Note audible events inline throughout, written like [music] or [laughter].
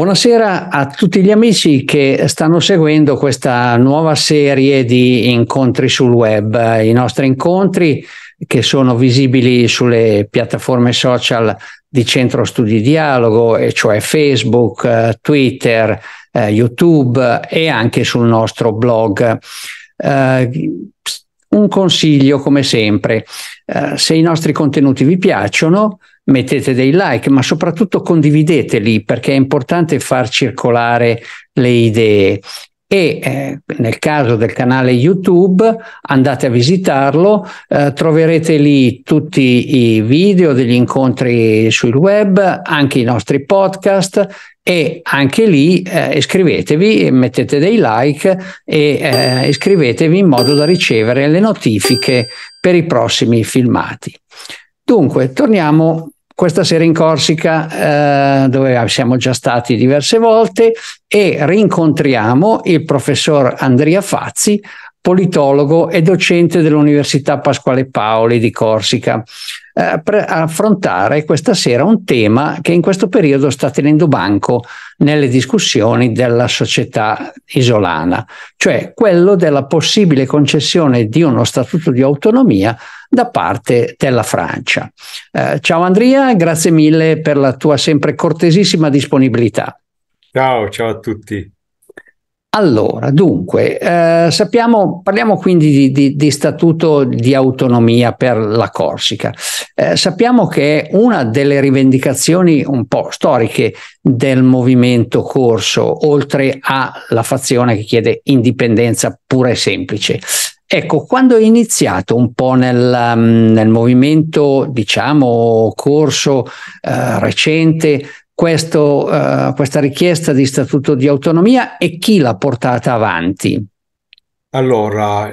Buonasera a tutti gli amici che stanno seguendo questa nuova serie di incontri sul web, i nostri incontri che sono visibili sulle piattaforme social di Centro Studi Dialogo, e cioè Facebook, eh, Twitter, eh, YouTube e anche sul nostro blog. Eh, un consiglio come sempre, eh, se i nostri contenuti vi piacciono, mettete dei like, ma soprattutto condivideteli perché è importante far circolare le idee e eh, nel caso del canale YouTube andate a visitarlo, eh, troverete lì tutti i video degli incontri sul web, anche i nostri podcast e anche lì eh, iscrivetevi, mettete dei like e eh, iscrivetevi in modo da ricevere le notifiche per i prossimi filmati. Dunque, torniamo questa sera in Corsica, eh, dove siamo già stati diverse volte, e rincontriamo il professor Andrea Fazzi, politologo e docente dell'Università Pasquale Paoli di Corsica eh, pre- affrontare questa sera un tema che in questo periodo sta tenendo banco nelle discussioni della società isolana, cioè quello della possibile concessione di uno statuto di autonomia da parte della Francia. Eh, ciao Andrea, grazie mille per la tua sempre cortesissima disponibilità. Ciao, ciao a tutti. Allora, dunque, eh, sappiamo, parliamo quindi di, di, di, statuto di autonomia per la Corsica. Eh, sappiamo che è una delle rivendicazioni un po' storiche del movimento corso, oltre alla fazione che chiede indipendenza pura e semplice. Ecco, quando è iniziato un po' nel, mm, nel movimento, diciamo, corso eh, recente, questo, uh, questa richiesta di statuto di autonomia e chi l'ha portata avanti? Allora,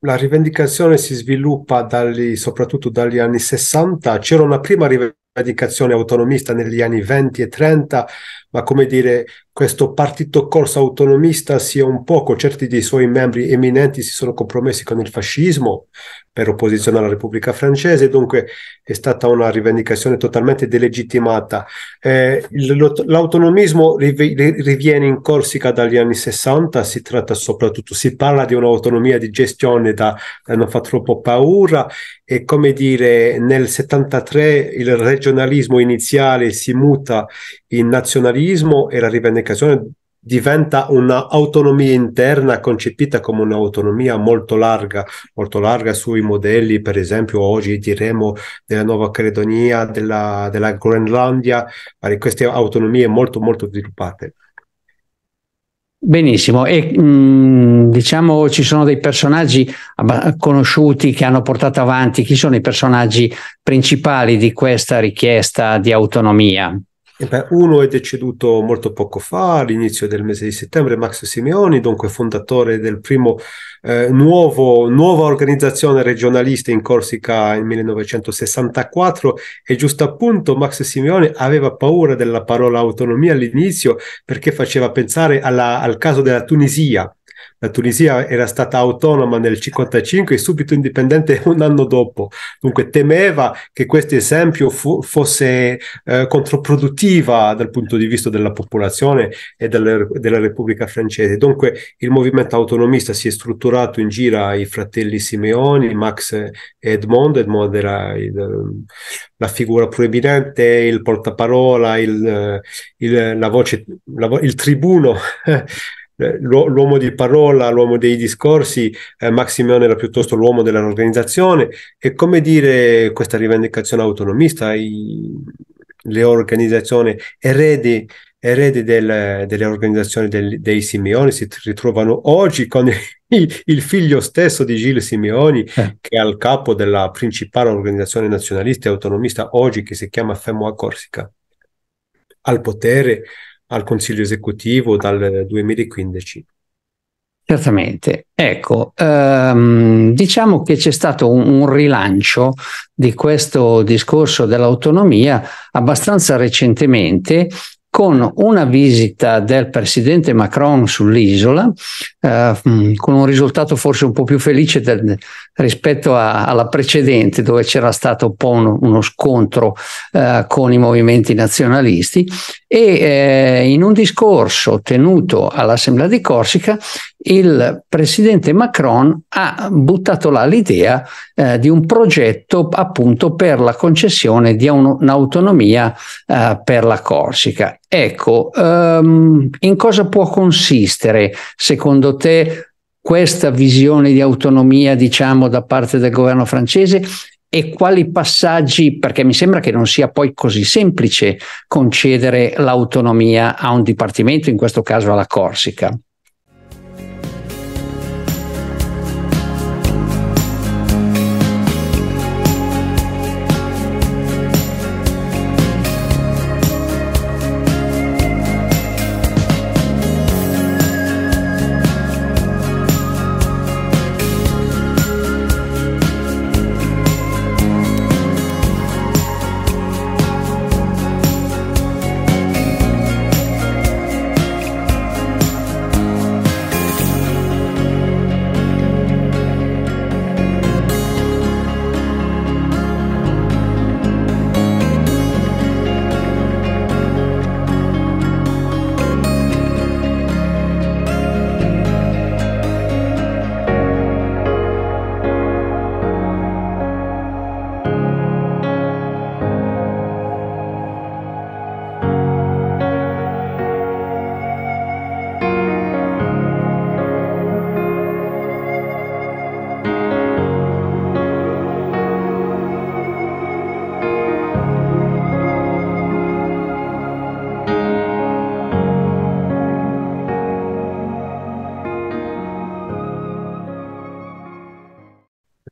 la rivendicazione si sviluppa dagli, soprattutto dagli anni 60, c'era una prima rivendicazione radicazione autonomista negli anni 20 e 30, ma come dire, questo partito corso autonomista sia un poco, certi dei suoi membri eminenti si sono compromessi con il fascismo per opposizione alla Repubblica Francese, dunque è stata una rivendicazione totalmente delegittimata. Eh, l'autonomismo riviene in Corsica dagli anni 60, si tratta soprattutto, si parla di un'autonomia di gestione da, da non fa troppo paura e come dire nel 73 il regionalismo iniziale si muta in nazionalismo e la rivendicazione diventa un'autonomia interna concepita come un'autonomia molto larga, molto larga sui modelli, per esempio oggi diremo della Nuova Caledonia, della, della Groenlandia, queste autonomie molto molto sviluppate. Benissimo, e mm, diciamo ci sono dei personaggi conosciuti che hanno portato avanti, chi sono i personaggi principali di questa richiesta di autonomia? Beh, uno è deceduto molto poco fa, all'inizio del mese di settembre, Max Simeoni, dunque fondatore del primo eh, nuovo, nuova organizzazione regionalista in Corsica nel 1964 e giusto appunto Max Simeoni aveva paura della parola autonomia all'inizio perché faceva pensare alla, al caso della Tunisia la Tunisia era stata autonoma nel 1955 e subito indipendente [laughs] un anno dopo, dunque temeva che questo esempio fu- fosse eh, controproduttiva dal punto di vista della popolazione e della, della Repubblica francese. Dunque il movimento autonomista si è strutturato in gira ai fratelli Simeoni, Max e Edmond. Edmond era il, la figura proeminente, il portaparola, il, il, la voce, la vo- il tribuno [laughs] Eh, l'uomo di parola, l'uomo dei discorsi, eh, Maximiano era piuttosto l'uomo dell'organizzazione e come dire questa rivendicazione autonomista, i, le organizzazioni eredi, eredi del, delle organizzazioni del, dei Simeoni si ritrovano oggi con [laughs] il, il figlio stesso di Gilles Simeoni eh. che è al capo della principale organizzazione nazionalista e autonomista oggi che si chiama Femua Corsica al potere al Consiglio esecutivo dal 2015. Certamente, ecco, ehm, diciamo che c'è stato un, un, rilancio di questo discorso dell'autonomia abbastanza recentemente con una visita del presidente Macron sull'isola, eh, mm, con un risultato forse un po' più felice del, rispetto a, alla precedente, dove c'era stato un po' uno, uno scontro eh, con i movimenti nazionalisti, e eh, in un discorso tenuto all'Assemblea di Corsica il presidente Macron ha buttato là l'idea eh, di un progetto appunto per la concessione di un, un'autonomia eh, per la Corsica. Ecco, um, in cosa può consistere secondo te questa visione di autonomia, diciamo, da parte del governo francese e quali passaggi, perché mi sembra che non sia poi così semplice concedere l'autonomia a un dipartimento, in questo caso alla Corsica.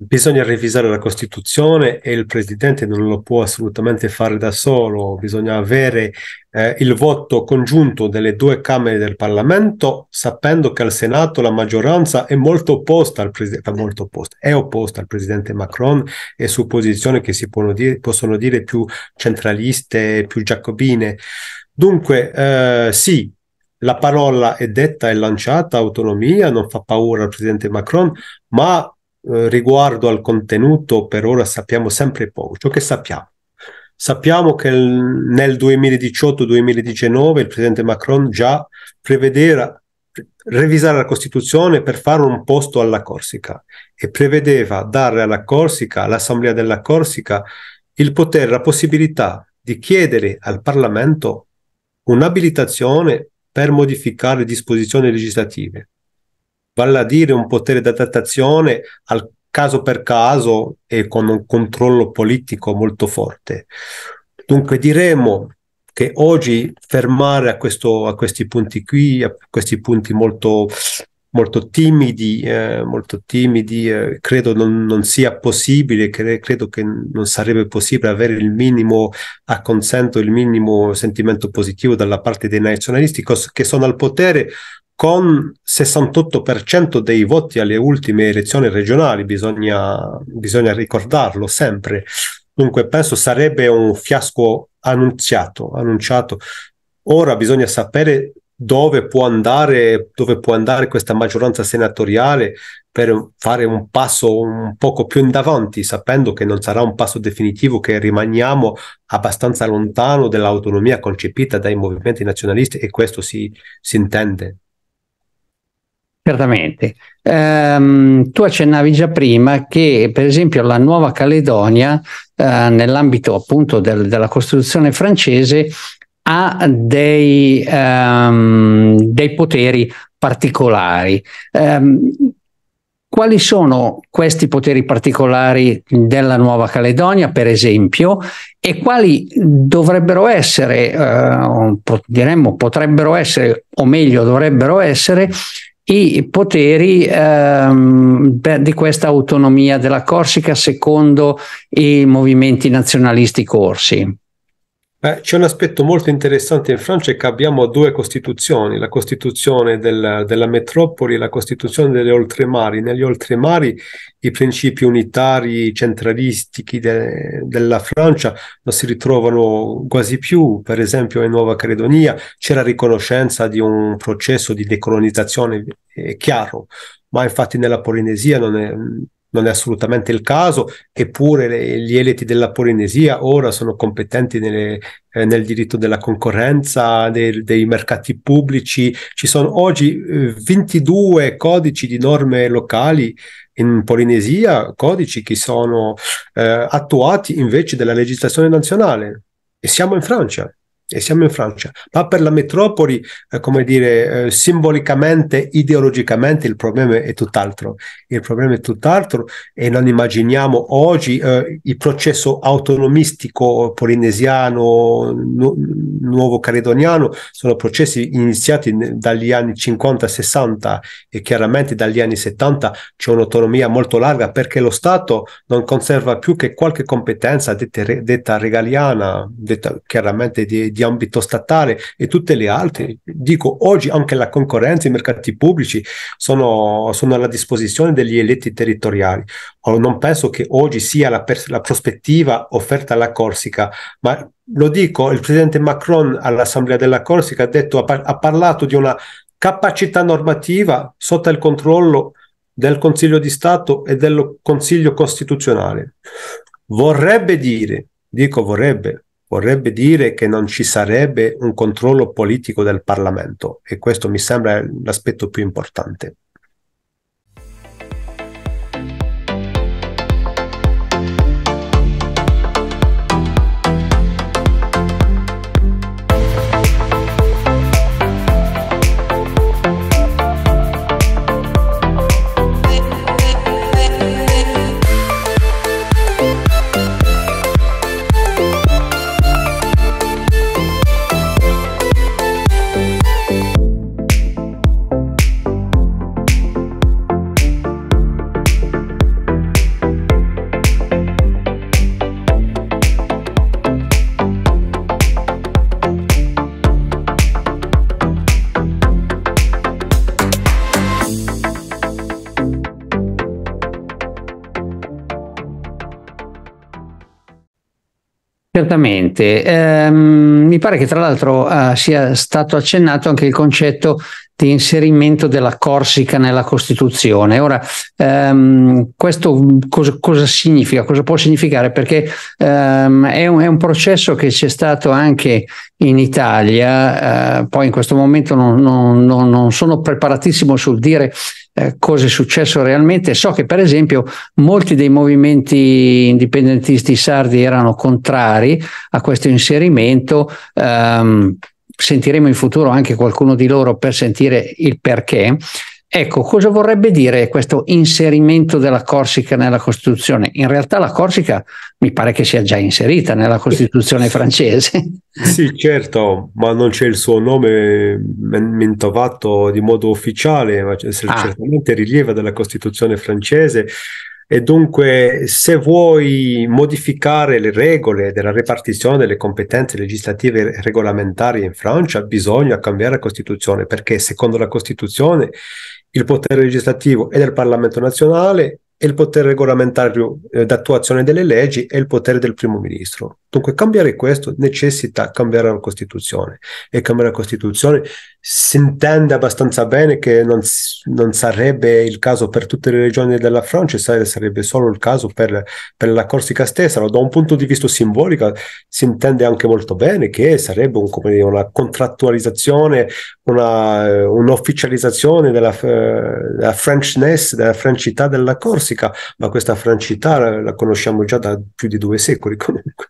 bisogna revisare la Costituzione e il Presidente non lo può assolutamente fare da solo, bisogna avere eh, il voto congiunto delle due Camere del Parlamento, sapendo che al Senato la maggioranza è molto opposta al, presi- molto opposta, opposta al Presidente Macron e su posizioni che si dire, possono dire più centraliste, più giacobine. Dunque, eh, sì, la parola è detta e lanciata, autonomia, non fa paura al presidente Macron, ma eh, riguardo al contenuto per ora sappiamo sempre poco. Ciò che sappiamo. Sappiamo che nel 2018-2019 il presidente Macron già prevedeva revisare la Costituzione per fare un posto alla Corsica e prevedeva dare alla Corsica, all'Assemblea della Corsica, il potere, la possibilità di chiedere al Parlamento un'abilitazione per modificare disposizioni legislative vale a dire un eh. potere di adattazione al caso per caso e con un controllo politico molto forte. Dunque diremo che oggi fermare a, questo, a questi punti qui, a questi punti molto molto timidi, eh, molto timidi eh, credo non, non, sia possibile, cre- credo che non sarebbe possibile avere il minimo acconsento, il minimo sentimento positivo dalla parte dei nazionalisti cos- che sono al potere con 68% dei voti alle ultime elezioni regionali, bisogna, bisogna ricordarlo sempre. Dunque penso sarebbe un fiasco annunziato, annunciato. Ora bisogna sapere dove può andare, dove può andare questa maggioranza senatoriale per fare un passo un poco più in avanti, sapendo che non sarà un passo definitivo, che rimaniamo abbastanza lontano dall'autonomia concepita dai movimenti nazionalisti e questo si, si intende. Certamente. Ehm, tu accennavi già prima che, per esempio, la Nuova Caledonia, eh, nell'ambito appunto del, della Costituzione francese, ha dei, um, dei poteri particolari. Um, quali sono questi poteri particolari della Nuova Caledonia, per esempio, e quali dovrebbero essere, eh, diremmo, potrebbero essere, o meglio, dovrebbero essere i poteri ehm, di questa autonomia della Corsica secondo i movimenti nazionalisti corsi? Eh, c'è un aspetto molto interessante in Francia è che abbiamo due costituzioni, la costituzione del, della metropoli e la costituzione delle oltremari. Negli oltremari i principi unitari centralistici de, della Francia non si ritrovano quasi più, per esempio in Nuova Caledonia c'è la riconoscenza di un processo di decolonizzazione eh, chiaro, ma infatti nella Polinesia non è, non è assolutamente il caso, eppure le, gli eliti della Polinesia ora sono competenti nelle, eh, nel diritto della concorrenza, del, dei mercati pubblici. Ci sono oggi eh, 22 codici di norme locali in Polinesia, codici che sono eh, attuati invece dalla legislazione nazionale. E siamo in Francia e siamo in Francia, ma per la metropoli, eh, come dire, eh, simbolicamente, ideologicamente il problema è tutt'altro. Il problema è tutt'altro e non immaginiamo oggi eh, il processo autonomistico polinesiano, nu- nuovo caledoniano, sono processi iniziati dagli anni 50-60 e chiaramente dagli anni 70 c'è un'autonomia molto larga perché lo Stato non conserva più che qualche competenza detta, detta regaliana, detta chiaramente di di ambito statale e tutte le altre. Dico, oggi anche la concorrenza, i mercati pubblici sono, sono alla disposizione degli eletti territoriali. non penso che oggi sia la, pers- la prospettiva offerta alla Corsica, ma lo dico, il presidente Macron all'Assemblea della Corsica ha, detto, ha, par- ha parlato di una capacità normativa sotto il controllo del Consiglio di Stato e del Consiglio Costituzionale. Vorrebbe dire, dico vorrebbe, vorrebbe dire che non ci sarebbe un controllo politico del Parlamento e questo mi sembra l'aspetto più importante. certamente. Ehm, mi pare che tra l'altro eh, sia stato accennato anche il concetto di inserimento della Corsica nella Costituzione. Ora, ehm, questo cosa, cosa, significa? Cosa può significare? Perché ehm, è, un, è, un, processo che c'è stato anche in Italia, eh, poi in questo momento non, non, non, non sono preparatissimo sul dire eh, cosa è successo realmente. So che per esempio molti dei movimenti indipendentisti sardi erano contrari a questo inserimento. Um, sentiremo in futuro anche qualcuno di loro per sentire il perché. Ecco, cosa vorrebbe dire questo inserimento della Corsica nella Costituzione? In realtà la Corsica mi pare che sia già inserita nella Costituzione francese. Sì, certo, ma non c'è il suo nome mentovato di modo ufficiale, ma ah. certamente rilieva della Costituzione francese e dunque, se vuoi modificare le regole della ripartizione delle competenze legislative e regolamentari in Francia, bisogna cambiare la Costituzione, perché secondo la Costituzione il potere legislativo è del Parlamento nazionale e il potere regolamentario eh, d'attuazione delle leggi è il potere del primo ministro. Dunque, cambiare questo necessita cambiare la Costituzione e cambiare la Costituzione si intende abbastanza bene che non, non, sarebbe il caso per tutte le regioni della Francia, sarebbe solo il caso per, per la Corsica stessa. Da un punto di vista simbolico si intende anche molto bene che sarebbe un, dire, una contrattualizzazione, una, un'ufficializzazione della, eh, della Frenchness, della francità della Corsica, ma questa francità la, la conosciamo già da più di due secoli comunque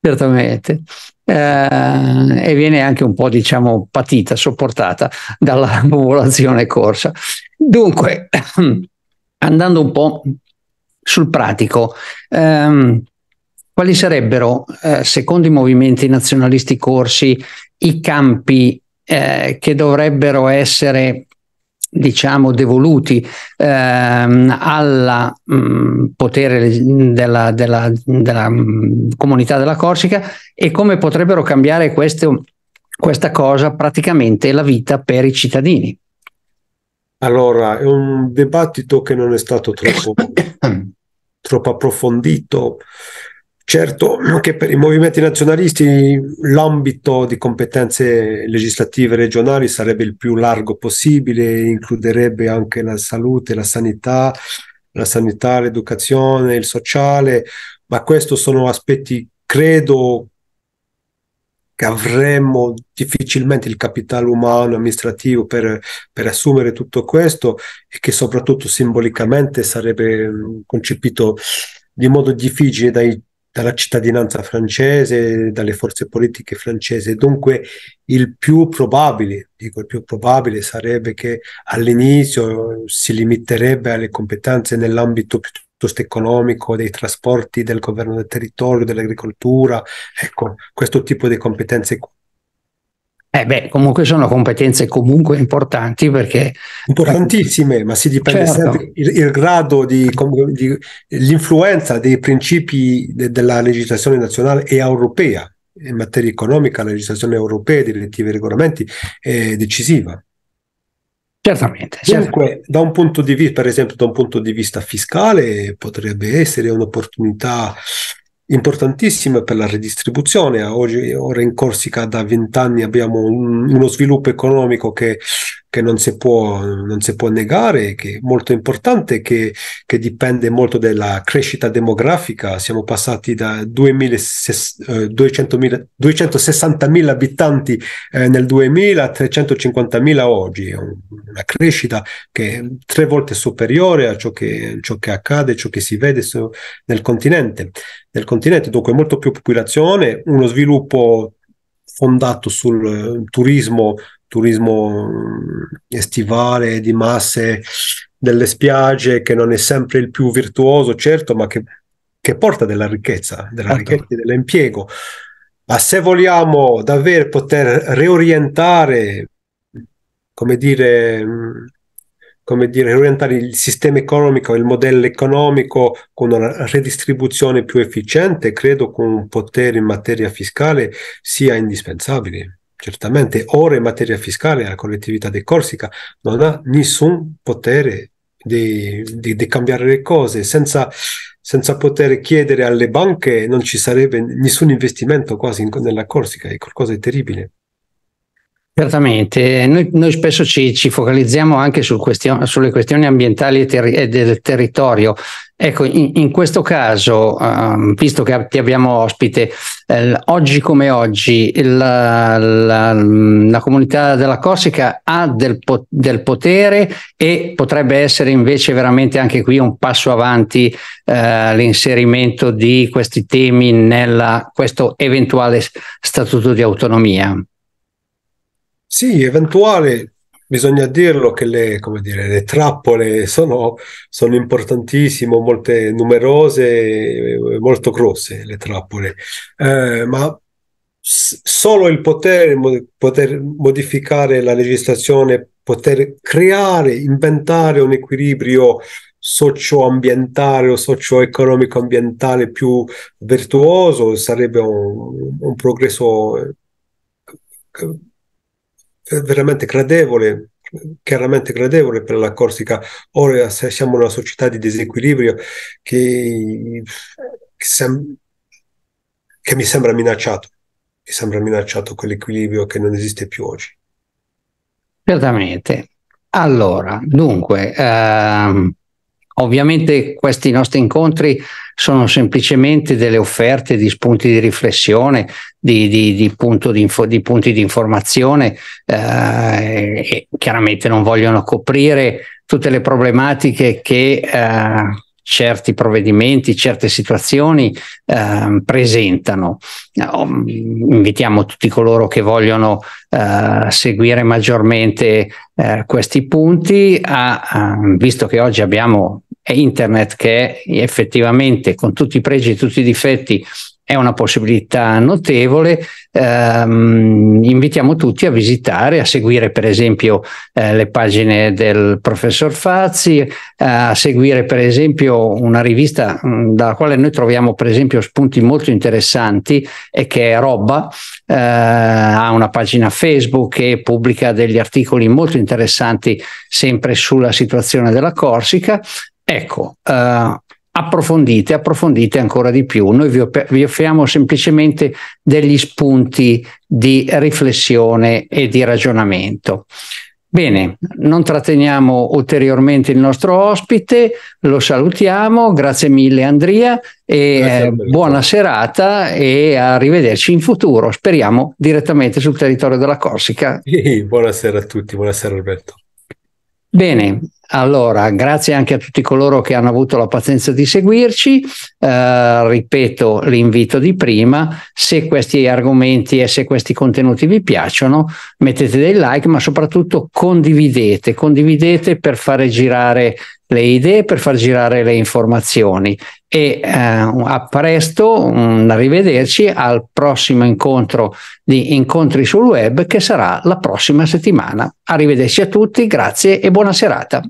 certamente. Eh, e viene anche un po', diciamo, patita, sopportata dalla [laughs] popolazione corsa. Dunque, [clears throat] andando un po' sul pratico, ehm, quali sarebbero, eh, secondo i movimenti nazionalisti corsi, i campi eh, che dovrebbero essere diciamo devoluti ehm, al mm, potere della, della, della mm, comunità della Corsica e come potrebbero cambiare questo, questa cosa praticamente la vita per i cittadini. Allora, è un dibattito che non è stato troppo, [coughs] troppo approfondito Certo anche per i movimenti nazionalisti l'ambito di competenze legislative regionali sarebbe il più largo possibile, includerebbe anche la salute, la sanità, la sanità, l'educazione, il sociale, ma questi sono aspetti, credo, che avremmo difficilmente il capitale umano, amministrativo per, per, assumere tutto questo e che soprattutto simbolicamente sarebbe mm, concepito di modo difficile dai dalla cittadinanza francese, dalle forze politiche francesi. Dunque il più probabile, dico il più probabile, sarebbe che all'inizio si limiterebbe alle competenze nell'ambito piuttosto economico, dei trasporti, del governo del territorio, dell'agricoltura, ecco, questo tipo di competenze eh beh, comunque sono competenze comunque importanti perché... Importantissime, ma si dipende certo. sempre il, il, grado di, di l'influenza dei principi de, della legislazione nazionale e europea in materia economica, la legislazione europea, direttive e regolamenti è decisiva. Certamente. Dunque, certamente. da un punto di vista, per esempio, da un punto di vista fiscale, potrebbe essere un'opportunità importantissima per la redistribuzione. Oggi, ora in Corsica da vent'anni abbiamo un, uno sviluppo economico che che non si può, non si può negare, che è molto importante, che, che dipende molto dalla crescita demografica. Siamo passati da 260.000 eh, abitanti eh, nel 2000 a 350.000 oggi, una crescita che è tre volte superiore a ciò che, ciò che accade, ciò che si vede nel continente. Nel continente, dunque, molto più popolazione, uno sviluppo fondato sul eh, turismo turismo mm, estivale di masse delle spiagge che non è sempre il più virtuoso certo ma che, che porta della ricchezza della certo. ricchezza dell'impiego ma se vogliamo davvero poter riorientare come dire mm, come dire, orientare il sistema economico, il modello economico con una redistribuzione più efficiente, credo che un potere in materia fiscale sia indispensabile certamente ora in materia fiscale la collettività di Corsica non ha nessun potere di, di, di cambiare le cose senza, senza, poter chiedere alle banche non ci sarebbe nessun investimento quasi in, nella Corsica è qualcosa di terribile Certamente, noi, noi spesso ci, ci, focalizziamo anche sul question, sulle questioni ambientali e, terri, e, del territorio. Ecco, in, in questo caso, um, visto che ti abbiamo ospite, eh, oggi come oggi la, la, la, comunità della Corsica ha del, del, potere e potrebbe essere invece veramente anche qui un passo avanti eh, l'inserimento di questi temi nella questo eventuale statuto di autonomia. Sì, eventuali, bisogna dirlo che le, dire, le trappole sono, sono importantissime, molte numerose, eh, molto grosse le trappole, eh, ma solo il poter, poter modificare la legislazione, poter creare, inventare un equilibrio socio-ambientale o socio-economico ambientale più virtuoso sarebbe un, un progresso eh, veramente gradevole, chiaramente gradevole per la Corsica. Ora siamo una società di disequilibrio che, che, sem- che mi sembra minacciato, mi sembra minacciato quell'equilibrio che non esiste più oggi. Certamente. Allora, dunque, ehm, Ovviamente questi nostri incontri sono semplicemente delle offerte di spunti di riflessione, di, di, di, info, di punti di informazione eh, e chiaramente non vogliono coprire tutte le problematiche che eh, certi provvedimenti, certe situazioni eh, presentano. Ehm, invitiamo tutti coloro che vogliono eh, seguire maggiormente eh, questi punti, a, a, visto che oggi abbiamo è internet che effettivamente con tutti i pregi e tutti i difetti è una possibilità notevole. Ehm, invitiamo tutti a visitare, a seguire per esempio eh, le pagine del professor Fazzi, eh, a seguire per esempio una rivista mh, mm, dalla quale noi troviamo per esempio spunti molto interessanti e che è Robba, eh, ha una pagina Facebook e pubblica degli articoli molto interessanti sempre sulla situazione della Corsica Ecco, eh, approfondite, approfondite ancora di più. Noi vi, vi, offriamo semplicemente degli spunti di riflessione e di ragionamento. Bene, non tratteniamo ulteriormente il nostro ospite, lo salutiamo, grazie mille Andrea e eh, buona serata e arrivederci in futuro, speriamo direttamente sul territorio della Corsica. [laughs] buonasera a tutti, buonasera Alberto. Bene, allora, grazie anche a tutti coloro che hanno avuto la pazienza di seguirci. Eh, ripeto l'invito di prima, se questi argomenti e se questi contenuti vi piacciono, mettete dei like, ma soprattutto condividete, condividete per fare girare le idee, per far girare le informazioni. E eh, a presto, un mm, arrivederci al prossimo incontro di Incontri sul Web che sarà la prossima settimana. Arrivederci a tutti, grazie e buona serata.